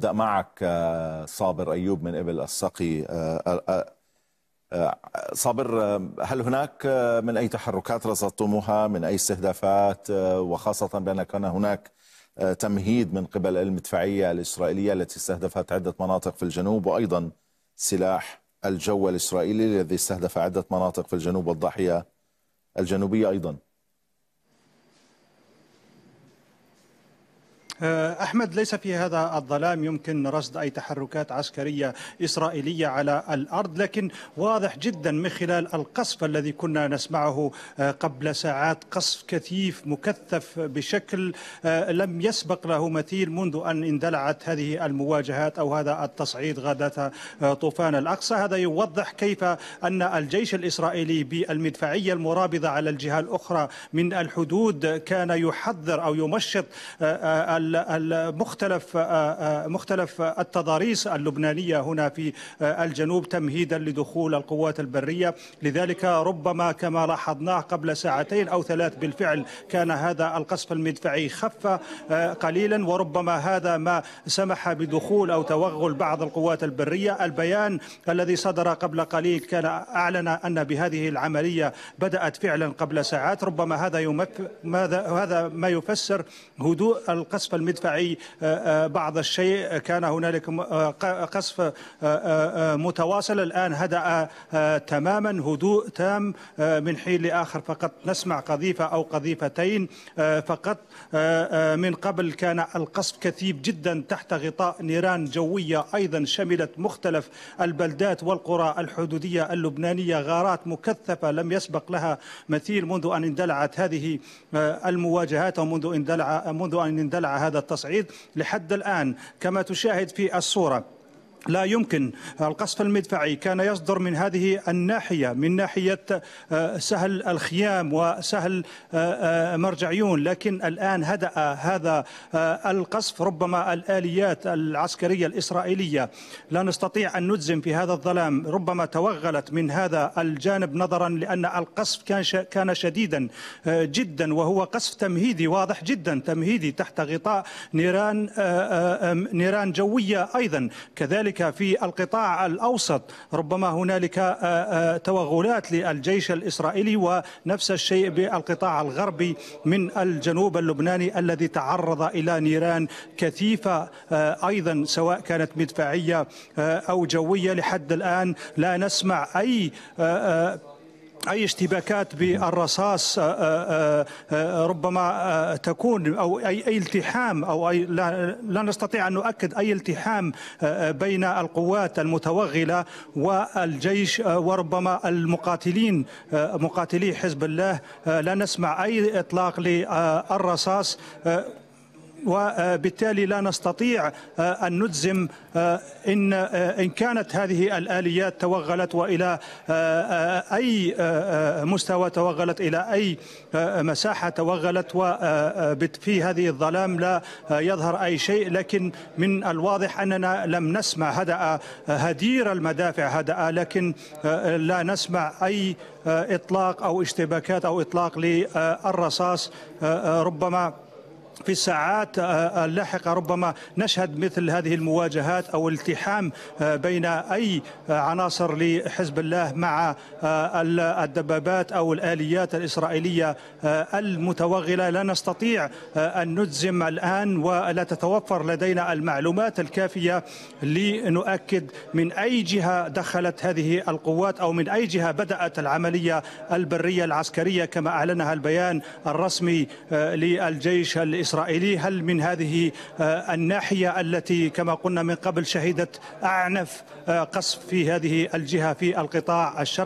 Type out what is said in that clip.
ابدا معك آه، صابر ايوب من قبل السقي آه، آه، صابر هل هناك من اي تحركات رصدتموها من اي استهدافات وخاصه بان كان هناك تمهيد من قبل المدفعيه الاسرائيليه التي استهدفت عده مناطق في الجنوب وايضا سلاح الجو الاسرائيلي الذي استهدف عده مناطق في الجنوب والضاحيه الجنوبيه ايضا آه، أحمد ليس في هذا الظلام يمكن رصد أي تحركات عسكرية إسرائيلية على الأرض لكن واضح جدا من خلال القصف الذي كنا نسمعه آه، قبل ساعات قصف كثيف مكثف بشكل آه، لم يسبق له مثيل منذ أن اندلعت هذه المواجهات أو هذا التصعيد غادة طوفان الأقصى هذا يوضح كيف أن الجيش الإسرائيلي بالمدفعية المرابضة على الجهة الأخرى من الحدود كان يحذر أو يمشط مختلف آه، آه، مختلف التضاريس اللبنانيه هنا في آه، الجنوب تمهيدا لدخول القوات البريه لذلك ربما كما لاحظناه قبل ساعتين او ثلاث بالفعل كان هذا القصف المدفعي خف قليلا وربما هذا ما سمح بدخول او توغل بعض القوات البريه البيان الذي صدر قبل قليل كان اعلن ان بهذه العمليه بدات فعلا قبل ساعات ربما هذا ماذا هذا ما يفسر هدوء القصف المدفعي آه، آه، بعض الشيء كان هنالك آه، قصف متواصل الآن هدأ تماما هدوء تام من حين لآخر فقط نسمع قذيفة أو قذيفتين فقط من قبل كان القصف كثيف جدا تحت غطاء نيران جوية أيضا شملت مختلف البلدات والقرى الحدودية اللبنانية غارات مكثفة لم يسبق لها مثيل منذ أن اندلعت هذه المواجهات ومنذ اندلع منذ أن اندلع هذا التصعيد لحد الآن كما تشاهد في الصورة لا يمكن القصف المدفعي كان يصدر من هذه الناحية من ناحية آه، سهل الخيام وسهل آه، آه، مرجعيون لكن الآن هدأ هذا القصف ربما الآليات العسكرية الإسرائيلية لا نستطيع أن نجزم في هذا الظلام ربما توغلت من هذا الجانب نظرا لأن القصف كان كان شديدا جدا وهو قصف تمهيدي واضح جدا تمهيدي تحت غطاء نيران نيران جوية أيضا كذلك كذلك في القطاع الأوسط ربما هنالك آه، آه، توغلات للجيش الإسرائيلي ونفس الشيء بالقطاع الغربي من الجنوب اللبناني الذي تعرض إلى نيران كثيفة آه، أيضا سواء كانت مدفعية أو جوية لحد الآن لا نسمع أي اي اشتباكات بالرصاص آه، آه، آه، ربما تكون او اي اي التحام او اي لا, لا نستطيع ان نؤكد اي التحام بين القوات المتوغله والجيش وربما المقاتلين مقاتلي حزب الله لا نسمع اي اطلاق للرصاص وبالتالي لا نستطيع آه، أن نجزم آه، إن آه، إن كانت هذه الآليات توغلت وإلى أي مستوى توغلت إلى أي مساحة توغلت وفي هذه الظلام لا يظهر أي شيء لكن من الواضح أننا لم نسمع هدأ هدير المدافع هدأ لكن لا نسمع أي إطلاق أو اشتباكات أو إطلاق للرصاص ربما في الساعات اللاحقة آه، آه، ربما نشهد مثل هذه المواجهات أو التحام آه، بين أي عناصر لحزب الله مع الدبابات أو الآليات الإسرائيلية المتوغلة لا نستطيع أن نجزم الآن ولا تتوفر لدينا المعلومات الكافية لنؤكد من أي جهة دخلت هذه القوات أو من أي جهة بدأت العملية البرية العسكرية كما أعلنها البيان الرسمي للجيش الإسرائيلي الإسرائيلي هل من هذه آه، الناحية التي كما قلنا من قبل شهدت أعنف آه، قصف في هذه الجهة في القطاع الشرقي